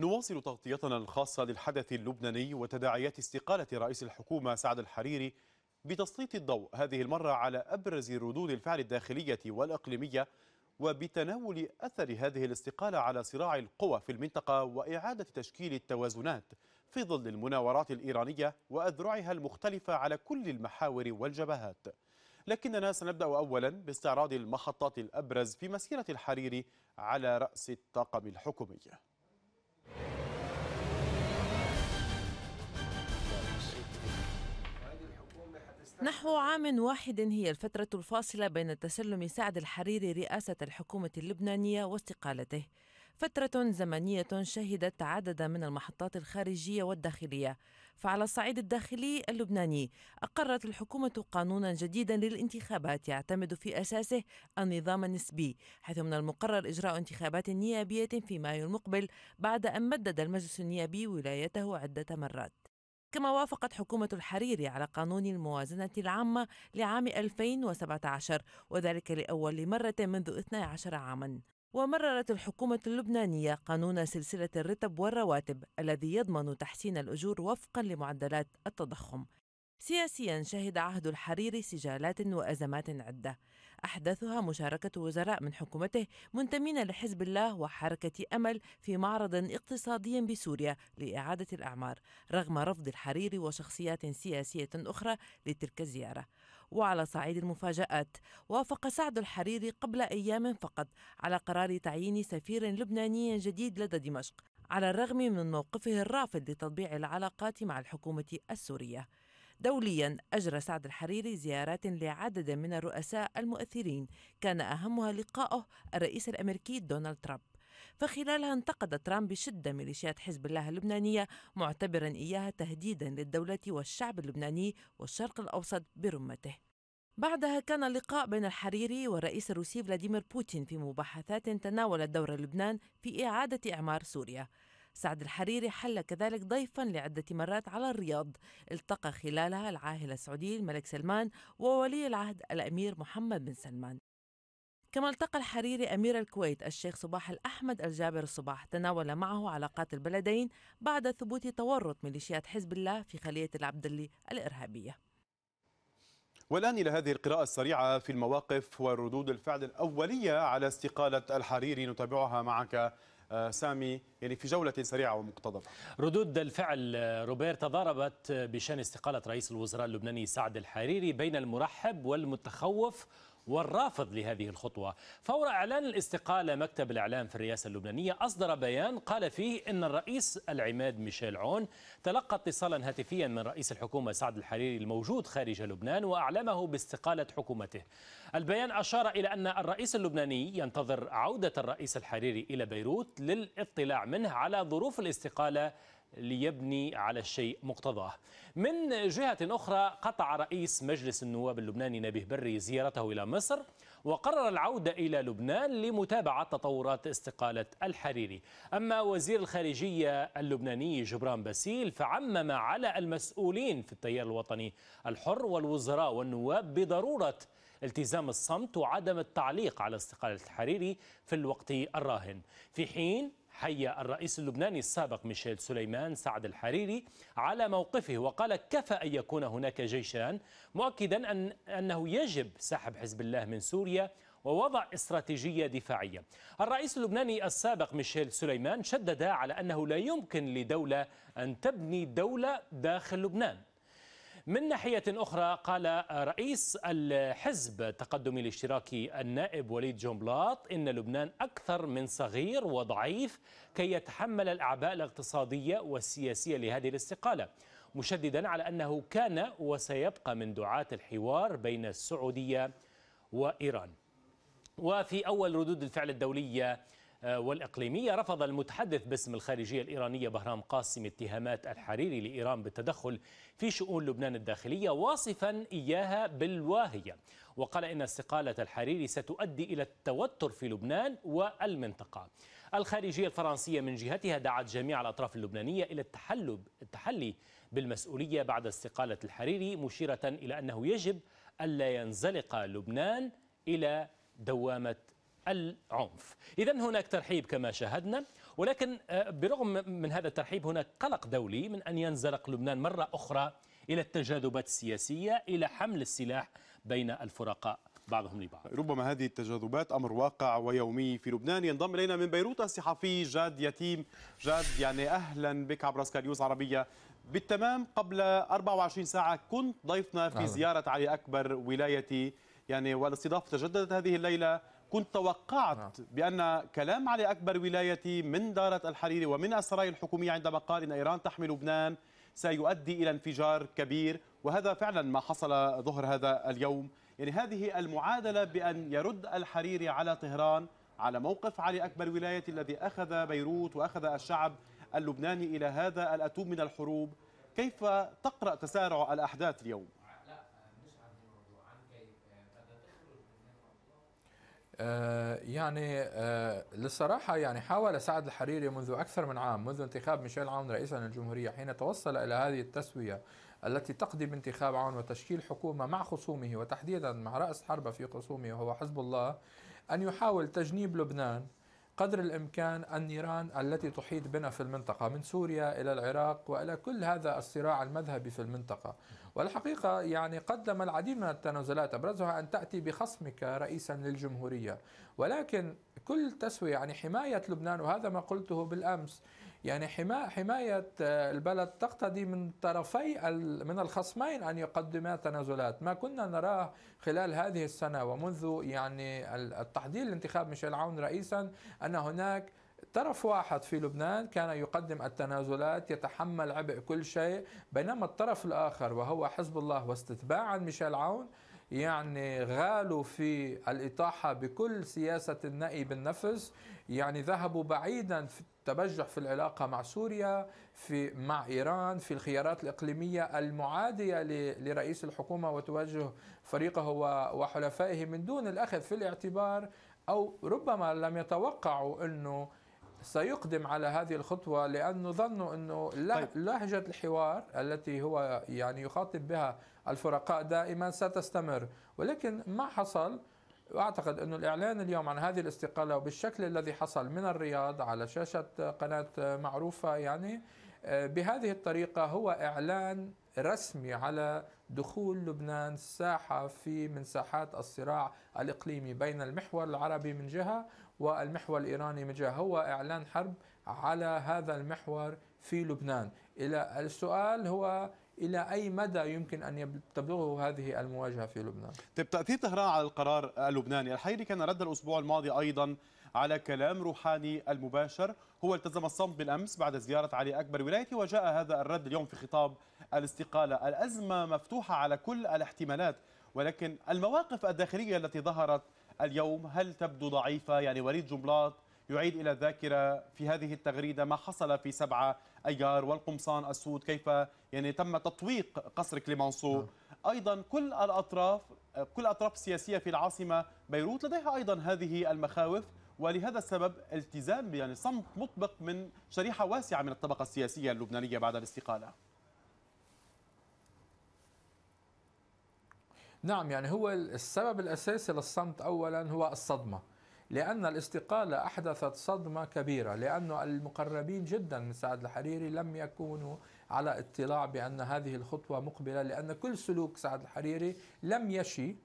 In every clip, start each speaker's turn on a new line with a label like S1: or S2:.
S1: نواصل تغطيتنا الخاصة للحدث اللبناني وتداعيات استقالة رئيس الحكومة سعد الحريري بتسليط الضوء هذه المرة على أبرز ردود الفعل الداخلية والإقليمية وبتناول أثر هذه الاستقالة على صراع القوى في المنطقة وإعادة تشكيل التوازنات في ظل المناورات الإيرانية وأذرعها المختلفة على كل المحاور والجبهات لكننا سنبدأ أولا باستعراض المحطات الأبرز في مسيرة الحريري على رأس الطاقم الحكومي
S2: نحو عام واحد هي الفترة الفاصلة بين تسلم سعد الحريري رئاسة الحكومة اللبنانية واستقالته فترة زمنية شهدت عددا من المحطات الخارجية والداخلية فعلى الصعيد الداخلي اللبناني أقرت الحكومة قانونا جديدا للانتخابات يعتمد في أساسه النظام النسبي حيث من المقرر إجراء انتخابات نيابية في مايو المقبل بعد أن مدد المجلس النيابي ولايته عدة مرات كما وافقت حكومة الحريري على قانون الموازنة العامة لعام 2017 وذلك لأول مرة منذ 12 عاما ومررت الحكومة اللبنانية قانون سلسلة الرتب والرواتب الذي يضمن تحسين الأجور وفقا لمعدلات التضخم سياسيا شهد عهد الحريري سجالات وأزمات عدة أحدثها مشاركة وزراء من حكومته منتمين لحزب الله وحركة أمل في معرض اقتصادي بسوريا لإعادة الأعمار رغم رفض الحريري وشخصيات سياسية أخرى لتلك الزيارة وعلى صعيد المفاجآت وافق سعد الحريري قبل أيام فقط على قرار تعيين سفير لبناني جديد لدى دمشق على الرغم من موقفه الرافض لتطبيع العلاقات مع الحكومة السورية دوليا أجرى سعد الحريري زيارات لعدد من الرؤساء المؤثرين كان أهمها لقاؤه الرئيس الأمريكي دونالد ترامب فخلالها انتقد ترامب بشدة ميليشيات حزب الله اللبنانية معتبرا إياها تهديدا للدولة والشعب اللبناني والشرق الأوسط برمته بعدها كان لقاء بين الحريري والرئيس الروسي فلاديمير بوتين في مباحثات تناولت دور لبنان في إعادة إعمار سوريا سعد الحريري حل كذلك ضيفا لعدة مرات على الرياض التقى خلالها العاهل السعودي الملك سلمان وولي العهد الأمير محمد بن سلمان كما التقى الحريري أمير الكويت الشيخ صباح الأحمد الجابر الصباح تناول معه علاقات البلدين بعد ثبوت تورط ميليشيات حزب الله في خلية العبدلي الإرهابية والآن
S1: إلى هذه القراءة السريعة في المواقف وردود الفعل الأولية على استقالة الحريري
S3: نتابعها معك آه، سامي يعني في جولة سريعة ومقتضبة ردود الفعل آه، روبير تضاربت بشان استقالة رئيس الوزراء اللبناني سعد الحريري بين المرحب والمتخوف والرافض لهذه الخطوة فور إعلان الاستقالة مكتب الإعلام في الرئاسة اللبنانية أصدر بيان قال فيه أن الرئيس العماد ميشيل عون تلقى اتصالا هاتفيا من رئيس الحكومة سعد الحريري الموجود خارج لبنان وأعلمه باستقالة حكومته البيان أشار إلى أن الرئيس اللبناني ينتظر عودة الرئيس الحريري إلى بيروت للاطلاع منه على ظروف الاستقالة ليبني على الشيء مقتضاه من جهة أخرى قطع رئيس مجلس النواب اللبناني نبيه بري زيارته إلى مصر وقرر العودة إلى لبنان لمتابعة تطورات استقالة الحريري أما وزير الخارجية اللبناني جبران باسيل فعمم على المسؤولين في التيار الوطني الحر والوزراء والنواب بضرورة التزام الصمت وعدم التعليق على استقالة الحريري في الوقت الراهن في حين حي الرئيس اللبناني السابق ميشيل سليمان سعد الحريري على موقفه وقال كفى أن يكون هناك جيشان مؤكدا أن أنه يجب سحب حزب الله من سوريا ووضع استراتيجية دفاعية الرئيس اللبناني السابق ميشيل سليمان شدد على أنه لا يمكن لدولة أن تبني دولة داخل لبنان من ناحية أخرى قال رئيس الحزب التقدمي الاشتراكي النائب وليد جنبلاط إن لبنان أكثر من صغير وضعيف كي يتحمل الأعباء الاقتصادية والسياسية لهذه الاستقالة مشددا على أنه كان وسيبقى من دعاة الحوار بين السعودية وإيران وفي أول ردود الفعل الدولية آه، والإقليمية رفض المتحدث باسم الخارجية الإيرانية بهرام قاسم اتهامات الحريري لإيران بالتدخل في شؤون لبنان الداخلية واصفا إياها بالواهية وقال إن استقالة الحريري ستؤدي إلى التوتر في لبنان والمنطقة الخارجية الفرنسية من جهتها دعت جميع الأطراف اللبنانية إلى التحلب التحلي بالمسؤولية بعد استقالة الحريري مشيرة إلى أنه يجب ألا ينزلق لبنان إلى دوامة العنف إذا هناك ترحيب كما شاهدنا ولكن آه، برغم من هذا الترحيب هناك قلق دولي من أن ينزلق لبنان مرة أخرى إلى التجاذبات السياسية إلى حمل السلاح بين الفرقاء بعضهم لبعض
S1: ربما هذه التجاذبات أمر واقع ويومي في لبنان ينضم إلينا من بيروت الصحفي جاد يتيم جاد يعني أهلا بك عبر سكاليوز عربية بالتمام قبل 24 ساعة كنت ضيفنا في زيارة علي أكبر ولايتي يعني والاستضافة تجددت هذه الليلة كنت توقعت نعم. بأن كلام علي أكبر ولايتي من دارة الحريري ومن السرايا الحكومية عندما قال إن إيران تحمي لبنان سيؤدي إلى انفجار كبير وهذا فعلا ما حصل ظهر هذا اليوم يعني هذه المعادلة بأن يرد الحريري على طهران على موقف علي أكبر ولايتي الذي أخذ بيروت وأخذ الشعب اللبناني إلى هذا الأتوم من الحروب كيف تقرأ تسارع الأحداث اليوم؟
S4: آه، يعني آه، للصراحة يعني حاول سعد الحريري منذ أكثر من عام منذ انتخاب ميشيل عون رئيسا للجمهورية حين توصل إلى هذه التسوية التي تقضي بانتخاب عون وتشكيل حكومة مع خصومه وتحديدا مع رأس حربة في خصومه وهو حزب الله أن يحاول تجنيب لبنان قدر الامكان النيران التي تحيط بنا في المنطقه من سوريا الى العراق والى كل هذا الصراع المذهبي في المنطقه والحقيقه يعني قدم العديد من التنازلات ابرزها ان تاتي بخصمك رئيسا للجمهوريه ولكن كل تسويه يعني حمايه لبنان وهذا ما قلته بالامس يعني حماية, البلد تقتضي من طرفي من الخصمين أن يقدما تنازلات ما كنا نراه خلال هذه السنة ومنذ يعني التحضير لانتخاب ميشيل عون رئيسا أن هناك طرف واحد في لبنان كان يقدم التنازلات يتحمل عبء كل شيء بينما الطرف الآخر وهو حزب الله واستتباعا ميشيل عون يعني غالوا في الإطاحة بكل سياسة النأي بالنفس يعني ذهبوا بعيدا تبجح في العلاقة مع سوريا في مع إيران في الخيارات الإقليمية المعادية لرئيس الحكومة وتوجه فريقه وحلفائه من دون الأخذ في الاعتبار أو ربما لم يتوقعوا أنه سيقدم على هذه الخطوة لأنه ظنوا أنه طيب. لهجة الحوار التي هو يعني يخاطب بها الفرقاء دائما ستستمر ولكن ما حصل واعتقد انه الاعلان اليوم عن هذه الاستقاله وبالشكل الذي حصل من الرياض على شاشه قناه معروفه يعني آه، بهذه الطريقه هو اعلان رسمي على دخول لبنان ساحه في من ساحات الصراع الاقليمي بين المحور العربي من جهه والمحور الايراني من جهه، هو اعلان حرب على هذا المحور في لبنان، الى السؤال هو الى اي مدى يمكن ان تبلغه هذه المواجهه في لبنان؟
S1: طيب تاثير طهران على القرار اللبناني، الحيري كان رد الاسبوع الماضي ايضا على كلام روحاني المباشر هو التزم الصمت بالامس بعد زياره علي اكبر ولايته وجاء هذا الرد اليوم في خطاب الاستقاله، الازمه مفتوحه على كل الاحتمالات ولكن المواقف الداخليه التي ظهرت اليوم هل تبدو ضعيفه يعني وليد جنبلاط يعيد إلى الذاكرة في هذه التغريدة ما حصل في 7 أيار والقمصان السود كيف يعني تم تطويق قصر كليمانسو نعم. أيضا كل الأطراف كل الأطراف السياسية في العاصمة بيروت لديها أيضا هذه المخاوف ولهذا السبب التزام يعني صمت مطبق من شريحة واسعة من الطبقة السياسية اللبنانية بعد الاستقالة
S4: نعم يعني هو السبب الأساسي للصمت أولا هو الصدمة لأن الاستقالة أحدثت صدمة كبيرة لأن المقربين جدا من سعد الحريري لم يكونوا على اطلاع بأن هذه الخطوة مقبلة لأن كل سلوك سعد الحريري لم يشي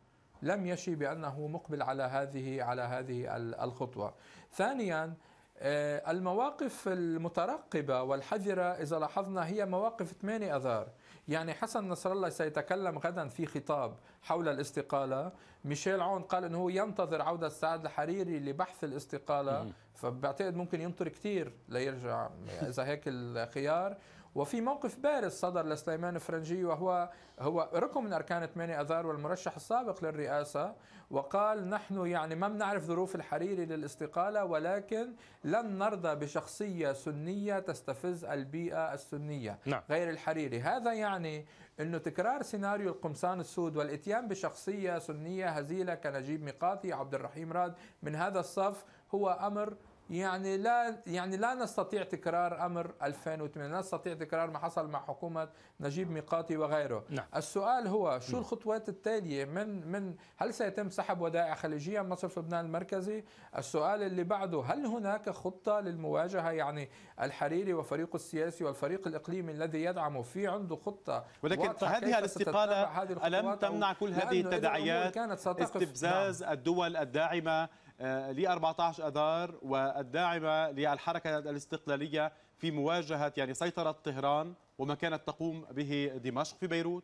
S4: لم يشي بأنه مقبل على هذه على هذه الخطوة ثانيا آه، المواقف المترقبة والحذرة إذا لاحظنا هي مواقف 8 أذار يعني حسن نصر الله سيتكلم غدا في خطاب حول الاستقالة ميشيل عون قال أنه هو ينتظر عودة سعد الحريري لبحث الاستقالة فبعتقد ممكن ينطر كثير ليرجع إذا هيك الخيار وفي موقف بارز صدر لسليمان فرنجي وهو هو ركن من اركان 8 اذار والمرشح السابق للرئاسه وقال نحن يعني ما بنعرف ظروف الحريري للاستقاله ولكن لن نرضى بشخصيه سنيه تستفز البيئه السنيه نعم. غير الحريري هذا يعني انه تكرار سيناريو القمصان السود والاتيان بشخصيه سنيه هزيله كنجيب ميقاتي عبد الرحيم راد من هذا الصف هو امر يعني لا يعني لا نستطيع تكرار امر 2008 لا نستطيع تكرار ما حصل مع حكومه نجيب ميقاتي وغيره نعم. السؤال هو شو نعم. الخطوات التاليه من من هل سيتم سحب ودائع خليجيه من مصرف لبنان المركزي السؤال اللي بعده هل هناك خطه للمواجهه يعني الحريري وفريق السياسي والفريق الاقليمي الذي يدعمه في عنده خطه ولكن هذه الاستقاله هذه الم تمنع كل هذه التداعيات كانت استفزاز نعم.
S1: الدول الداعمه آه، ل 14 اذار والداعمه للحركه الاستقلاليه في مواجهه يعني سيطره طهران وما كانت تقوم به دمشق في بيروت؟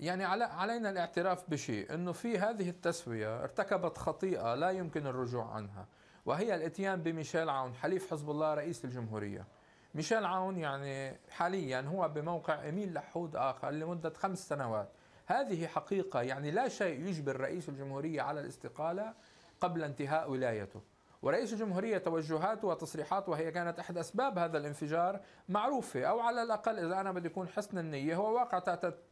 S4: يعني علينا الاعتراف بشيء انه في هذه التسويه ارتكبت خطيئه لا يمكن الرجوع عنها وهي الاتيان بميشيل عون حليف حزب الله رئيس الجمهوريه ميشيل عون يعني حاليا هو بموقع اميل لحود اخر لمده خمس سنوات هذه حقيقة يعني لا شيء يجبر رئيس الجمهورية على الاستقالة قبل انتهاء ولايته ورئيس الجمهورية توجهاته وتصريحاته وهي كانت أحد أسباب هذا الانفجار معروفة أو على الأقل إذا أنا بدي يكون حسن النية هو واقع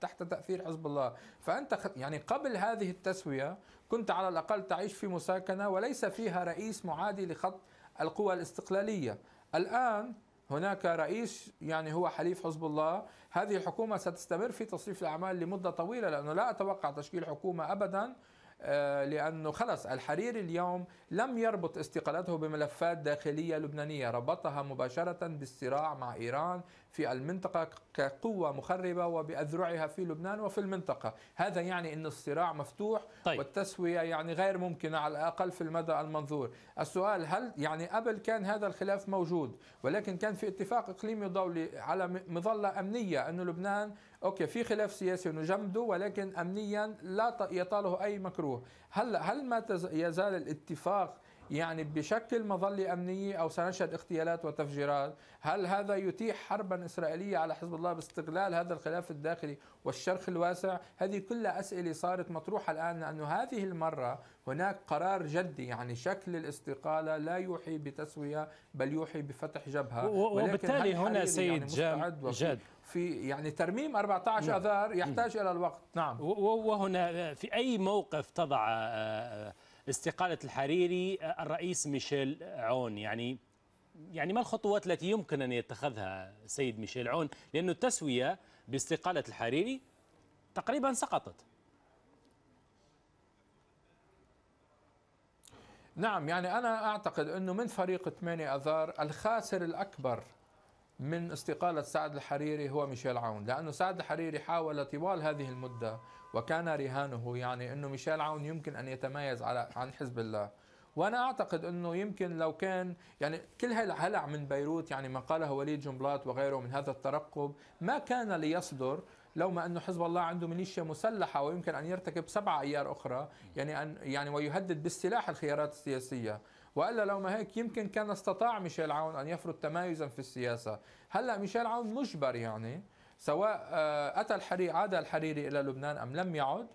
S4: تحت تأثير حزب الله فأنت يعني قبل هذه التسوية كنت على الأقل تعيش في مساكنة وليس فيها رئيس معادي لخط القوى الاستقلالية الآن هناك رئيس يعني هو حليف حزب الله هذه الحكومة ستستمر في تصريف الأعمال لمدة طويلة لأنه لا أتوقع تشكيل حكومة أبدا آه، لأنه خلص الحريري اليوم لم يربط استقالته بملفات داخلية لبنانية ربطها مباشرة بالصراع مع إيران في المنطقة كقوة مخربة وبأذرعها في لبنان وفي المنطقة هذا يعني أن الصراع مفتوح طيب. والتسوية يعني غير ممكنة على الأقل في المدى المنظور السؤال هل يعني قبل كان هذا الخلاف موجود ولكن كان في اتفاق إقليمي دولي على مظلة أمنية أن لبنان اوكي في خلاف سياسي نجمده ولكن امنيا لا يطاله اي مكروه هلا هل ما يزال الاتفاق يعني بشكل مظلة أمنية أو سنشهد اغتيالات وتفجيرات هل هذا يتيح حربا إسرائيلية على حزب الله باستغلال هذا الخلاف الداخلي والشرخ الواسع هذه كلها أسئلة صارت مطروحة الآن لأنه هذه المرة هناك قرار جدي يعني شكل الاستقالة لا يوحي بتسوية بل يوحي بفتح جبهة وبالتالي هنا سيد يعني جاد في يعني ترميم 14 نعم. اذار يحتاج الى الوقت نعم
S3: وهنا في اي موقف تضع آه، آه، استقاله الحريري آه، الرئيس ميشيل عون يعني يعني ما الخطوات التي يمكن ان يتخذها سيد ميشيل عون لانه التسويه باستقاله الحريري
S4: تقريبا سقطت نعم يعني انا اعتقد انه من فريق 8 اذار الخاسر الاكبر من استقالة سعد الحريري هو ميشيل عون لأنه سعد الحريري حاول طوال هذه المدة وكان رهانه يعني أنه ميشيل عون يمكن أن يتميز على عن حزب الله وانا اعتقد انه يمكن لو كان يعني كل هالهلع من بيروت يعني ما قاله وليد جنبلاط وغيره من هذا الترقب ما كان ليصدر لو ما انه حزب الله عنده ميليشيا مسلحه ويمكن ان يرتكب سبعه ايار اخرى يعني ان يعني ويهدد بالسلاح الخيارات السياسيه والا لو ما هيك يمكن كان استطاع ميشيل عون ان يفرض تمايزا في السياسه هلا ميشيل عون مجبر يعني سواء آه، اتى الحريري عاد الحريري الى لبنان ام لم يعد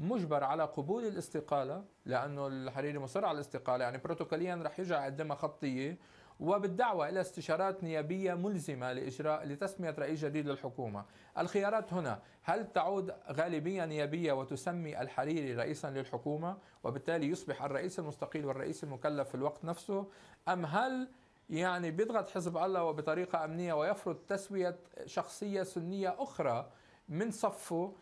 S4: مجبر على قبول الاستقاله لانه الحريري مصر على الاستقاله يعني بروتوكوليا رح يرجع يقدمها خطيه وبالدعوة إلى استشارات نيابية ملزمة لإجراء لتسمية رئيس جديد للحكومة الخيارات هنا هل تعود غالبية نيابية وتسمي الحريري رئيسا للحكومة وبالتالي يصبح الرئيس المستقيل والرئيس المكلف في الوقت نفسه أم هل يعني بيضغط حزب الله وبطريقة أمنية ويفرض تسوية شخصية سنية أخرى من صفه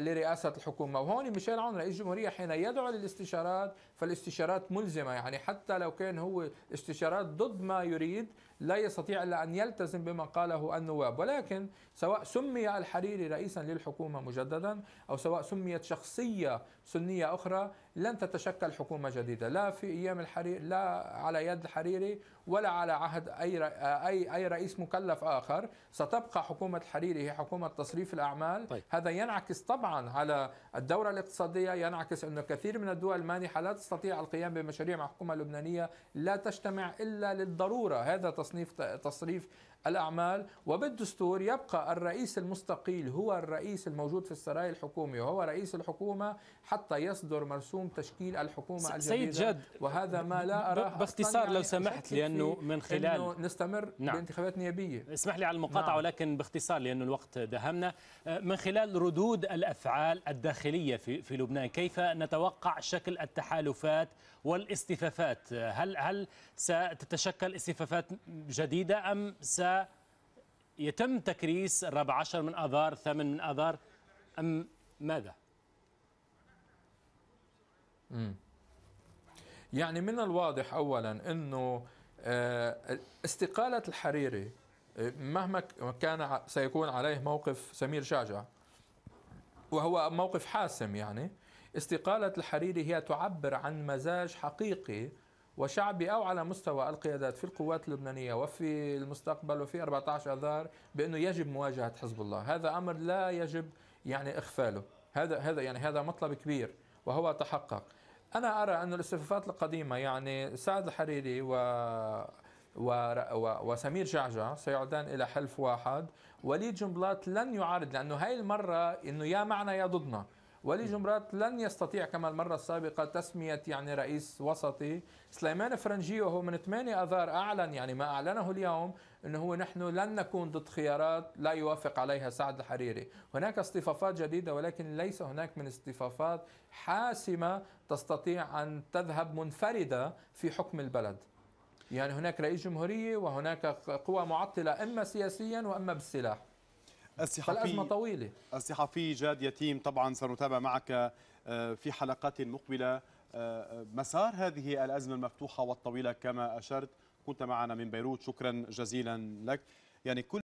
S4: لرئاسة الحكومة وهون ميشيل عون رئيس الجمهورية حين يدعو للاستشارات فالاستشارات ملزمة يعني حتى لو كان هو استشارات ضد ما يريد لا يستطيع إلا أن يلتزم بما قاله النواب ولكن سواء سمي الحريري رئيسا للحكومة مجددا أو سواء سميت شخصية سنية أخرى لن تتشكل حكومة جديدة لا في أيام الحريري لا على يد الحريري ولا على عهد أي أي أي رئيس مكلف آخر ستبقى حكومة الحريري هي حكومة تصريف الأعمال طيب. هذا ينعكس طبعا على الدورة الاقتصادية ينعكس انه كثير من الدول المانحة لا تستطيع القيام بمشاريع مع حكومة لبنانية لا تجتمع إلا للضرورة هذا تصنيف تصريف الأعمال وبالدستور يبقى الرئيس المستقيل هو الرئيس الموجود في السراي الحكومي وهو رئيس الحكومة حتى يصدر مرسوم يتم تشكيل الحكومه الجديده سيد جد وهذا ما لا اراه باختصار لو سمحت لانه من خلال إنه نستمر
S3: نعم. بانتخابات نيابيه اسمح لي على المقاطعه نعم. ولكن باختصار لانه الوقت دهمنا من خلال ردود الافعال الداخليه في في لبنان كيف نتوقع شكل التحالفات والاستفافات هل هل ستتشكل استفافات جديده ام سيتم تكريس الرابع عشر من اذار ثمن من اذار
S4: ام ماذا يعني من الواضح اولا انه آه، استقاله الحريري آه، مهما كان سيكون عليه موقف سمير شاجع وهو موقف حاسم يعني استقالة الحريري هي تعبر عن مزاج حقيقي وشعبي أو على مستوى القيادات في القوات اللبنانية وفي المستقبل وفي 14 أذار بأنه يجب مواجهة حزب الله هذا أمر لا يجب يعني إخفاله هذا هذا يعني هذا مطلب كبير وهو تحقق أنا أرى أن الاستفافات القديمة يعني سعد الحريري و وسمير جعجع سيعودان الى حلف واحد وليد جنبلاط لن يعارض لانه هاي المره انه يا معنا يا ضدنا ولي جمرات لن يستطيع كما المرة السابقة تسمية يعني رئيس وسطي سليمان فرنجيو هو من 8 أذار أعلن يعني ما أعلنه اليوم أنه هو نحن لن نكون ضد خيارات لا يوافق عليها سعد الحريري هناك اصطفافات جديدة ولكن ليس هناك من اصطفافات حاسمة تستطيع أن تذهب منفردة في حكم البلد يعني هناك رئيس جمهورية وهناك قوى معطلة إما سياسيا وإما بالسلاح الصحفي طويلة
S1: الصحفي جاد يتيم طبعا سنتابع معك آه، في حلقات مقبلة آه، آه، مسار هذه الأزمة المفتوحة والطويلة كما أشرت كنت معنا من بيروت شكرا جزيلا لك يعني كل